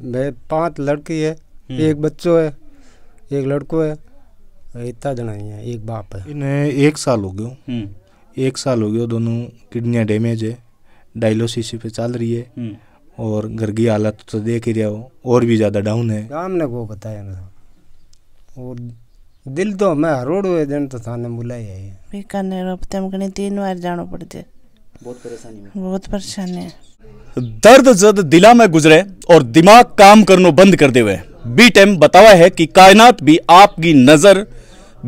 मैं पांच लड़की हम्म। है एक बच्चो है एक लड़को है इतना जना ही है एक बाप है इन्हें एक साल हो गयो हम्म। एक साल हो गया दोनों किडनिया डैमेज है डायलोसिस पे चल रही है हम्म। और घर की हालत तो देख ही रहा हो और भी ज़्यादा डाउन है ने को बताया ना और दिल तो मैं हरोड़ हुए दिन तो थाने बुलाया ही बीकानेर हफ्ते में तीन बार जाना पड़ते बहुत परेशानी बहुत परेशानी दर्द जद दिला में गुजरे और दिमाग काम करनो बंद कर देवे बी टाइम बतावा है कि कायनात भी आपकी नजर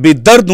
भी दर्द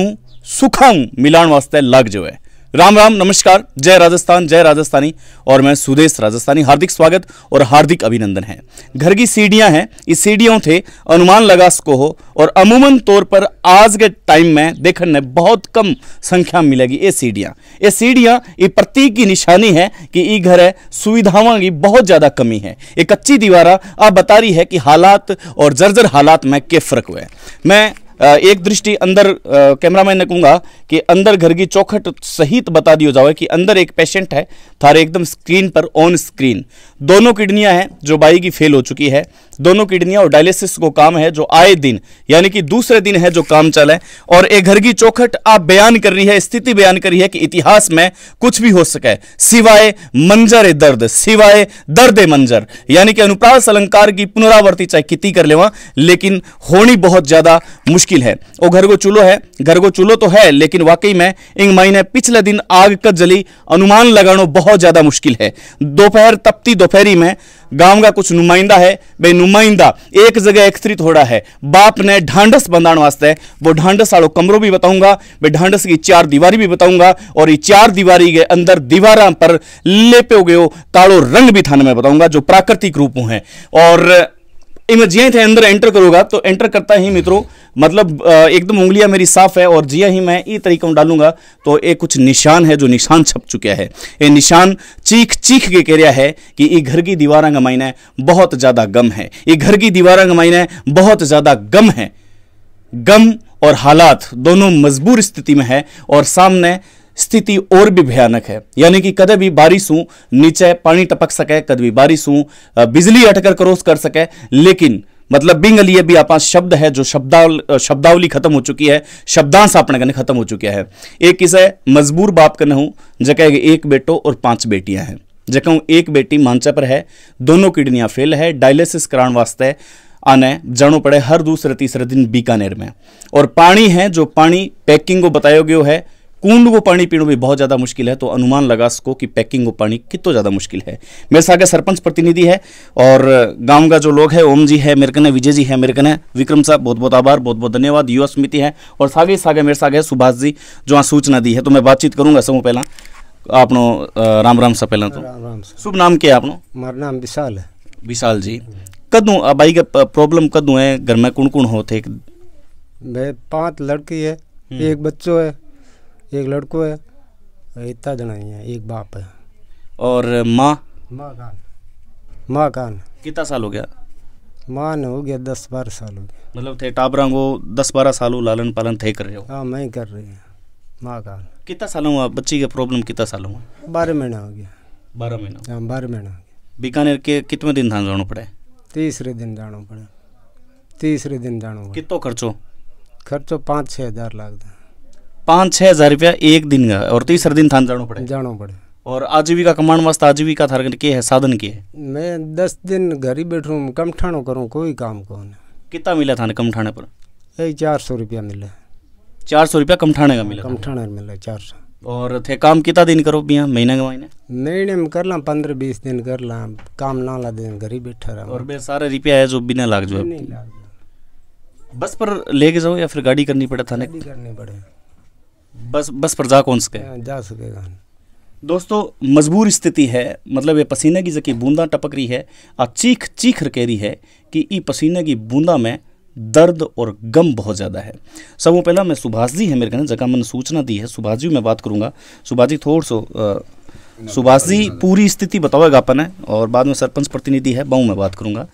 सुखाऊ मिलान वास्ते लग जावे राम राम नमस्कार जय राजस्थान जय राजस्थानी और मैं सुदेश राजस्थानी हार्दिक स्वागत और हार्दिक अभिनंदन है घर की सीढ़ियां हैं इस सीढ़ियों थे अनुमान लगा सको हो और अमूमन तौर पर आज के टाइम में देखने में बहुत कम संख्या मिलेगी ये सीढ़ियां ये सीढ़ियां ये प्रतीक की निशानी है कि ये घर है सुविधाओं की बहुत ज़्यादा कमी है ये कच्ची दीवारा आप बता रही है कि हालात और जर्जर हालात में के फर्क हुए मैं एक दृष्टि अंदर कैमरामैन ने कहूंगा कि अंदर घर की चौखट सहित बता दियो जाओ कि अंदर एक पेशेंट है थारे एकदम स्क्रीन पर ऑन स्क्रीन दोनों किडनियां हैं जो बाई की फेल हो चुकी है दोनों किडनियां और डायलिसिस को काम है जो आए दिन यानी कि दूसरे दिन है जो काम चल है और एक घर की चौखट आप बयान कर रही है स्थिति बयान कर रही है कि इतिहास में कुछ भी हो सके सिवाय मंजर दर्द सिवाय दर्द मंजर यानी कि अनुप्रास अलंकार की पुनरावर्ति चाहे कितनी कर लेवा लेकिन होनी बहुत ज़्यादा मुश्किल मुश्किल है वो घर को चूल्हो है घर को चूल्हो तो है लेकिन वाकई में इंग महीने पिछले दिन आग कद जली अनुमान लगानो बहुत ज़्यादा मुश्किल है दोपहर तपती दोपहरी में गांव का कुछ नुमाइंदा है बे नुमाइंदा एक जगह एकत्रित हो रहा है बाप ने ढांडस बंधाने वास्ते वो ढांडस आड़ो कमरों भी बताऊंगा बे ढांडस की चार दीवारी भी बताऊंगा और ये चार दीवारी के अंदर दीवार पर लेपे हो गए कालो रंग भी थाने में बताऊंगा जो प्राकृतिक रूप हैं और जिया थे अंदर एंटर करूंगा तो एंटर करता ही मित्रों मतलब एकदम उंगलियां मेरी साफ है और जिया ही मैं ई तरीके में डालूंगा तो एक कुछ निशान है जो निशान छप चुका है ये निशान चीख चीख के कह रहा है कि ये घर की दीवारा का मायने बहुत ज़्यादा गम है ये घर की दीवारा का मायने बहुत ज़्यादा गम है गम और हालात दोनों मजबूर स्थिति में है और सामने स्थिति और भी भयानक है यानी कि कदे भी बारिश हूँ नीचे पानी टपक सके कद भी बारिश हूं बिजली अटकर क्रॉस कर सके लेकिन मतलब बिंग लिए भी आप शब्द है जो शब्दाव शब्दावली खत्म हो चुकी है शब्दांश अपने कहने खत्म हो चुका है एक किसे मजबूर बाप कहने हूँ जगह एक बेटो और पांच बेटियां हैं जगह एक बेटी मांचा पर है दोनों किडनियां फेल है डायलिसिस कराने वास्ते आने जानो पड़े हर दूसरे तीसरे दिन बीकानेर में और पानी है जो पानी पैकिंग को बताया गया है कुंड को पानी पीना भी बहुत ज़्यादा मुश्किल है तो अनुमान लगा सको कि पैकिंग को पानी कितो ज़्यादा मुश्किल है मेरे साथ सरपंच प्रतिनिधि है और गाँव का जो लोग है ओम जी है मेरे कने विजय जी है मेरे कने विक्रम साहब बहुत बहुत आभार बहुत बहुत धन्यवाद युवा समिति है और सागे सागे मेरे साथ सुभाष जी जो सूचना दी है तो मैं बातचीत करूँगा सब पहला आपनो तो। राम राम सा पहला तो शुभ नाम क्या आपनो मेरा नाम विशाल है विशाल जी कदू भाई का प्रॉब्लम कदू है घर में कौन कौन होते मैं पांच लड़की हम्म। है एक बच्चो है एक लड़को है इतना जना है एक बाप है और माँ माँ कान माँ कान कितना साल हो गया माँ ने हो गया दस बारह साल हो गया मतलब थे टाबरा को दस बारह सालों लालन पालन थे कर रहे हो हाँ मैं कर रही हूँ माँ कान कितना साल हुआ बच्ची का प्रॉब्लम कितना साल हुआ बारह महीना हो गया बारह महीना हाँ बारह महीना हो गया बीकानेर के कितने दिन धान जाना पड़े तीसरे दिन जाना पड़े तीसरे दिन जाना कितो खर्चो खर्चो पाँच छः हज़ार लाख था पाँच छः हज़ार रुपया एक दिन का और तीसरे दिन थान जानो पड़े जानो पड़े और आजीविका कमान वास्ते आजीविका थार के है साधन के है मैं दस दिन घर ही बैठूँ कम ठाणो करूँ कोई काम को कितना मिला थाने कम ठाणे पर यही चार सौ रुपया मिला चार सौ रुपया कम ठाणे का मिला कम ठाणे मिला चार सौ और थे काम कितना दिन करो भैया महीने का महीने महीने में कर ला पंद्रह बीस दिन कर ला काम ना ला दिन घर ही बैठा रहा और बे सारे रुपया है जो बिना लाग जो बस पर लेके जाओ या फिर गाड़ी करनी पड़े थाने करनी पड़े बस बस पर जा कौन सके हाँ, जा सकेगा दोस्तों मजबूर स्थिति है मतलब ये पसीने की जकी बूंदा टपक रही है और चीख चीख कह रही है कि ई पसीने की बूंदा में दर्द और गम बहुत ज़्यादा है वो पहला मैं सुभाष जी है मेरे कहने जगह मैंने सूचना दी है सुभाष जी मैं बात करूँगा सुभाष जी थोड़ा सो सुभाष जी पूरी स्थिति बताओगे अपन है और बाद में सरपंच प्रतिनिधि है बहू में बात करूँगा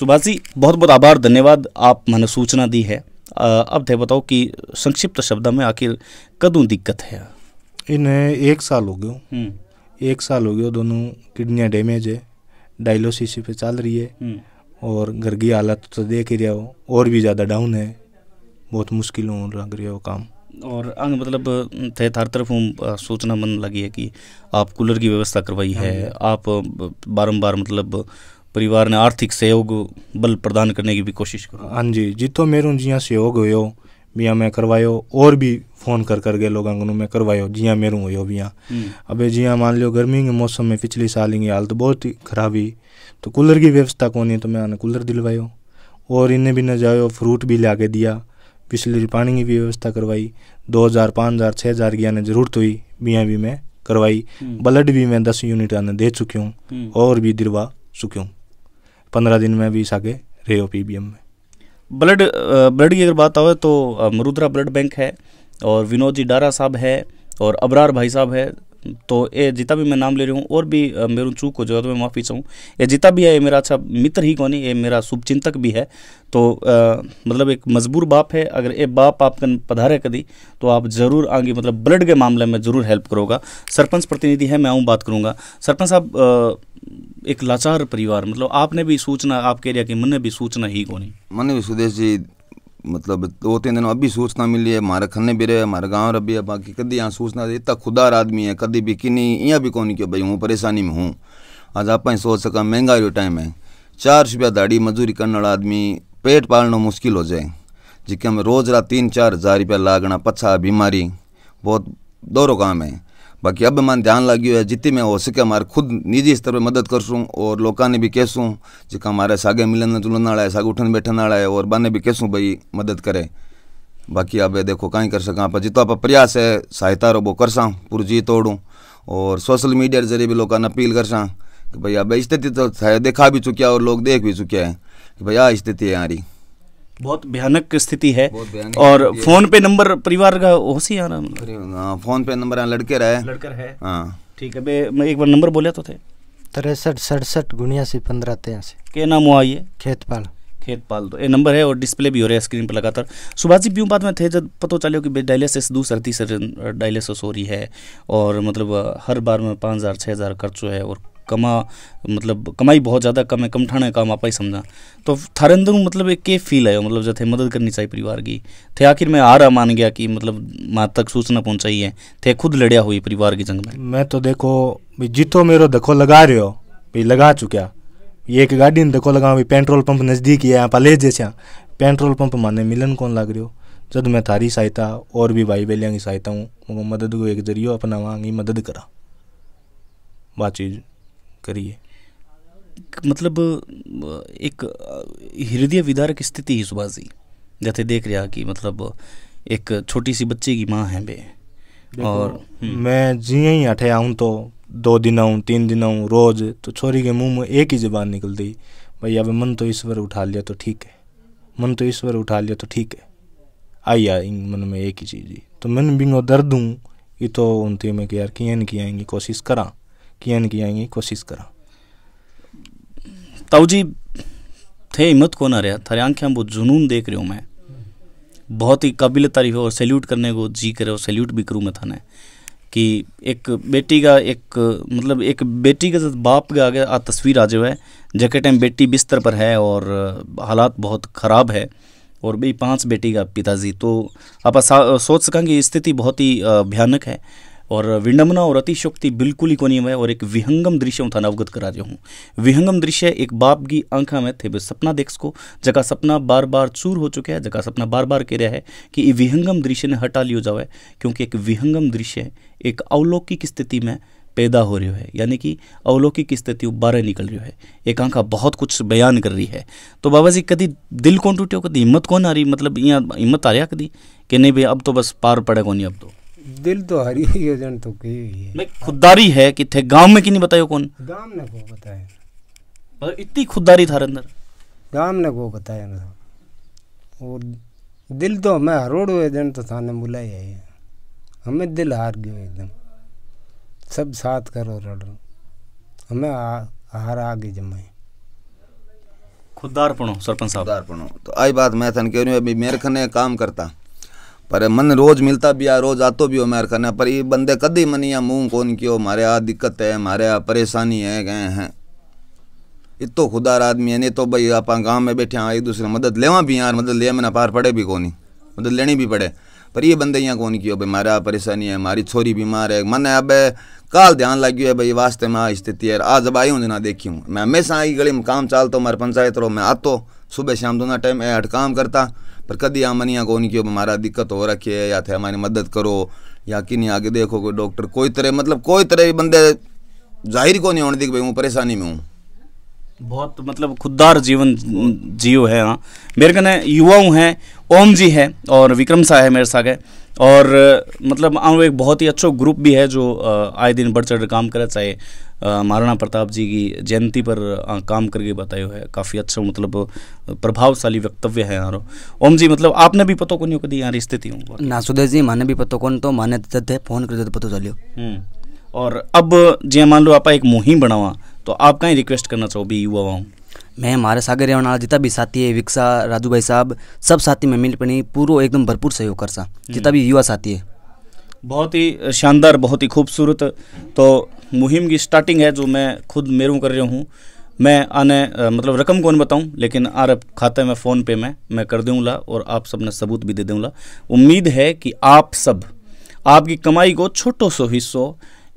सुभाष जी बहुत बहुत आभार धन्यवाद आप मैंने सूचना दी है अब थे तो बताओ कि संक्षिप्त शब्द में आखिर कदों दिक्कत है इन्हें एक साल हो गयो हम्म। एक साल हो गयो दोनों किडनियाँ डैमेज है डायलोसिस पे चल रही है हम्म। और घर की हालत तो देख ही रहा हो और भी ज़्यादा डाउन है बहुत मुश्किल हो लग रहा हो काम और अंग मतलब थे हर तरफ हूँ सोचना मन लगी है कि आप कूलर की व्यवस्था करवाई है हाँ आप बारंबार मतलब परिवार ने आर्थिक सहयोग बल प्रदान करने की भी कोशिश करो हाँ जी जितो मेरू जिया सहयोग हो बिया मैं करवायो और भी फ़ोन कर कर गए लोगों को मैं करवायो जिया मेरू हो बिया हम्म। अबे जिया मान लियो गर्मी के मौसम में पिछली साल की हालत तो बहुत ही खराब ही तो कूलर की व्यवस्था कौन है तो मैं आने कूलर दिलवायो और इन्हें भी न जाओ फ्रूट भी ला के दिया पिछली पानी की भी व्यवस्था करवाई दो हज़ार पाँच हज़ार छः हज़ार की आने ज़रूरत हुई बिया भी मैं करवाई हम्म। ब्लड भी मैं दस यूनिट आने दे चुकी हूँ हम्म। और भी दिलवा चुकी हूँ पंद्रह दिन में बीस आगे रहे हो पी में ब्लड ब्लड की अगर बात आवे तो मरुद्रा ब्लड बैंक है और विनोद जी डारा साहब है और अबरार भाई साहब है तो ये जितना भी मैं नाम ले रही हूँ और भी मेरे चूक हो जाएगा तो मैं माफ़ी चाहूँ ये जितना भी है ये मेरा अच्छा मित्र ही कौन है ये मेरा शुभचिंतक भी है तो आ, मतलब एक मजबूर बाप है अगर ये बाप आपके पधारे कदी तो आप ज़रूर आगे मतलब ब्लड के मामले में ज़रूर हेल्प करोगा सरपंच प्रतिनिधि है मैं आऊँ बात करूँगा सरपंच साहब एक लाचार परिवार मतलब आपने भी सूचना आपके एरिया की मन भी सूचना ही कौन मन भी सुदेश जी मतलब दो तीन दिन अभी सूचना मिली है मारे खन्ने भी रहे हमारे गाँव रही है बाकी कदी यहाँ सूचना इतना खुदार आदमी है कदी भी किन्नी यहाँ भी कौन क्यों भाई हूँ परेशानी में हूँ आज आप ही सोच सका महंगा जो टाइम है चार रुपया दाड़ी मजदूरी करने वाला आदमी पेट पालना मुश्किल हो जाए जिसके हमें रोज रात तीन चार हज़ार रुपया लागना पछा बीमारी बहुत दोरो काम है बाकी अब मन ध्यान लाग्यो है जितनी मैं हो सके हमारे खुद निजी स्तर पर मदद कर सूँ और लोगों ने भी कहसूँ जिका हमारे सागे मिलन जुलन वाला है सागे उठन बैठन वाला है और बाने भी कहसूँ भाई मदद करे बाकी अब देखो कहीं कर सका आप जितो आप प्रयास है सहायता रो वो कर सा पुरजी तोड़ूँ और सोशल मीडिया के जरिए भी लोगों ने अपील कर सा कि भाई अब स्थिति तो देखा भी चुकिया और लोग देख भी चुके हैं कि भाई आ स्थिति है यारी बहुत भयानक स्थिति है और फोन पे नंबर परिवार का हो सी आ रहा मतलब। हाँ, फोन पे नंबर लड़के रहे है लड़कर है हाँ। ठीक है मैं एक बार नंबर बोले तो थे तिरसठ सड़सठ गुणियासी पंद्रह तेयासी के नाम हुआ ये खेतपाल खेतपाल तो ये नंबर है और डिस्प्ले भी हो रहा है स्क्रीन पर लगातार सुभाष जी ब्यूं बात में थे जब पता चलो कि डायलिसिस दूसर तीसरे डायलिसिस हो रही है और मतलब हर बार में पाँच हज़ार छः हज़ार खर्च है और कमा मतलब कमाई बहुत ज़्यादा कम है कम ठाणे काम आप ही समझा तो थारे अंदर मतलब एक के फील है मतलब जैसे मदद करनी चाहिए परिवार की थे आखिर मैं आ रहा मान गया कि मतलब माँ तक सूचना पहुंचाई है थे खुद लड़िया हुई परिवार की जंग में मैं तो देखो जितो मेरो देखो लगा रहे हो भाई लगा चुका ये एक गाड़ी ने देखो लगा भाई पेट्रोल पंप नज़दीक ही है आप ले जैसे पेट्रोल पंप माने मिलन कौन लग रहे हो जब मैं थारी सहायता और भी भाई बहलियाँ की सहायता हूँ मदद को एक जरियो अपना मदद करा बातचीत करिए मतलब एक हृदय विदारक स्थिति ही सुबाजी जैसे देख रहा कि मतलब एक छोटी सी बच्चे की माँ है बे और हम्म। मैं जी ही अठे आऊँ तो दो दिन आऊँ तीन दिन आऊँ रोज तो छोरी के मुंह में एक ही जबान निकल दी भाई अब मन तो ईश्वर उठा लिया तो ठीक है मन तो ईश्वर उठा लिया तो ठीक है आई आई मन में एक ही चीज़ ही तो मन बिंगो दर्द हूँ ये तो उनती में कि यार किए नहीं किएंगी कोशिश करा कीअं की आएंगे कोशिश करा ताऊ जी थे हिम्मत को ना रहा थारे आंखें हम वो जुनून देख रहे हूँ मैं बहुत ही काबिल तारीफ और सैल्यूट करने को जी करे और सैल्यूट भी करूँ मैं थाने कि एक बेटी का एक मतलब एक बेटी का बाप का आगे आ तस्वीर आ जाए जैके टाइम बेटी बिस्तर पर है और हालात बहुत ख़राब है और भी पांच बेटी का पिताजी तो आप सोच सकें कि स्थिति बहुत ही भयानक है और विडंबना और अतिशोक्ति बिल्कुल ही कोनी में और एक विहंगम दृश्य था अवगत करा रही हूँ विहंगम दृश्य एक बाप की आंखा में थे सपना देख सको जगह सपना बार बार चूर हो चुका है जगह सपना बार बार कह रहा है कि ये विहंगम दृश्य ने हटा लियो जावे क्योंकि एक विहंगम दृश्य एक अवलौकिक स्थिति में पैदा हो रही है यानी कि अवलौकिक स्थिति बारह निकल रही है एक आंखा बहुत कुछ बयान कर रही है तो बाबा जी कभी दिल कौन टूटे हो कभी हिम्मत कौन आ रही मतलब यहाँ हिम्मत आ रहा कभी कि नहीं भाई अब तो बस पार पड़े कौन अब तो दिल तो हरी योजन तो की हुई है खुददारी है कि थे गांव में कि नहीं बतायो कौन गांव ने को बताया मतलब इतनी खुददारी था अंदर गांव ने को बताया ना वो दिल तो मैं हरोड़ हुए जन तो थाने बुलाई है हमें दिल हार गयो एकदम सब साथ करो रड़ो हमें हार आ, आगे जमाए खुददारपणो सरपंच साहब खुददारपणो तो आई बात मैं थन क्यों नहीं अभी मेरे खने काम करता पर मन रोज मिलता भी आ रोज आतो भी हो मेहर खाना पर ये बंदे कदी मन या मुँह कौन क्यों मारे आ दिक्कत है मारे आ परेशानी है गए हैं इतो खुदार आदमी है नहीं तो भाई आप गाँव में बैठे हाँ एक दूसरे मदद लेवा भी यार मदद लिया मैंने पार पड़े भी कौन मदद लेनी भी पड़े पर ये बंदे यहाँ कौन क्यों भाई हमारा परेशानी है मारी छोरी बीमार है मन अब काल ध्यान लग गया है भाई वास्ते में आ स्थिति है आज अब आई हूँ जिन्हें देखी हूँ मैं हमेशा आई गली में काम चाल हूँ मारे पंचायत रहो मैं आतो सुबह शाम दोनों टाइम ऐट काम करता पर कदी आमनिया को उनकी हमारा दिक्कत हो रखी है या थे हमारी मदद करो या कि नहीं आगे देखो कोई डॉक्टर कोई तरह मतलब कोई तरह बंदे जाहिर को नहीं होने दी भाई हूँ परेशानी में हूँ बहुत मतलब खुददार जीवन जियो है हाँ मेरे कने युवाओं हैं ओम जी है और विक्रम शाह है मेरे साथ है और मतलब एक बहुत ही अच्छा ग्रुप भी है जो आए दिन बढ़ चढ़ काम करे चाहे महाराणा प्रताप जी की जयंती पर आ, काम करके बतायो है काफ़ी अच्छा मतलब प्रभावशाली वक्तव्य है यार ओम जी मतलब आपने भी पतो नहीं दी यार स्थिति हूँ ना सुदेश जी माने भी पतो कौन तो माने तो फोन कर पतो चलियो हम्म। और अब जी हाँ, मान लो आप एक मुहिम बनावा तो आप कहीं रिक्वेस्ट करना चाहो भी युवा मैं हमारे सागर रहने जितना भी साथी है विक्सा राजू भाई साहब सब साथी में मिल पड़ी पूरा एकदम भरपूर सहयोग कर सा हम्म। जितना भी युवा साथी है बहुत ही शानदार बहुत ही खूबसूरत तो मुहिम की स्टार्टिंग है जो मैं खुद मेरू कर रहा हूँ मैं आने मतलब रकम कौन बताऊं लेकिन आर खाते में फ़ोन पे में मैं कर दूंगा और आप सब ने सबूत भी दे दूंगा उम्मीद है कि आप सब आपकी कमाई को छोटो सो हिस्सों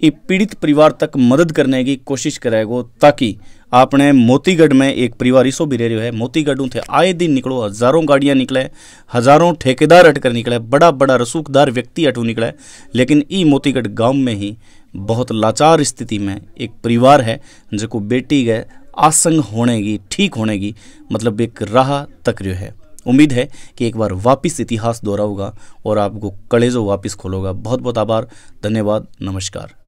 ये पीड़ित परिवार तक मदद करने की कोशिश करेगो ताकि आपने मोतीगढ़ में एक परिवार इसो भी रह रहे है मोतीगढ़ थे आए दिन निकलो हजारों गाड़ियां निकले हजारों ठेकेदार अटकर निकले बड़ा बड़ा रसूखदार व्यक्ति अटू निकले लेकिन ई मोतीगढ़ गांव में ही बहुत लाचार स्थिति में एक परिवार है जो बेटी गए आसंग होने की ठीक होने की मतलब एक राह तक रही है उम्मीद है कि एक बार वापस इतिहास दोहराऊंगा और आपको कलेजो वापस खोलोगा बहुत बहुत आभार धन्यवाद नमस्कार